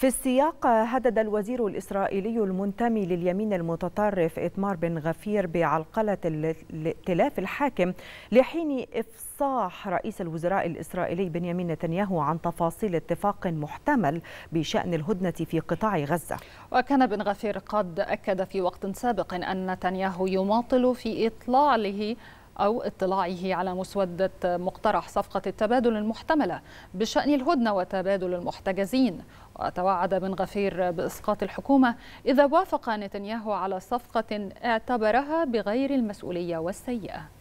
في السياق هدد الوزير الإسرائيلي المنتمي لليمين المتطرف إتمار بن غفير بعلقلة الائتلاف الحاكم لحين إفصاح رئيس الوزراء الإسرائيلي بنيامين نتنياهو عن تفاصيل اتفاق محتمل بشأن الهدنة في قطاع غزة وكان بن غفير قد أكد في وقت سابق أن نتنياهو يماطل في إطلاله أو اطلاعه على مسودة مقترح صفقة التبادل المحتملة بشأن الهدنة وتبادل المحتجزين وتوعد بن غفير بإسقاط الحكومة إذا وافق نتنياهو على صفقة اعتبرها بغير المسؤولية والسيئة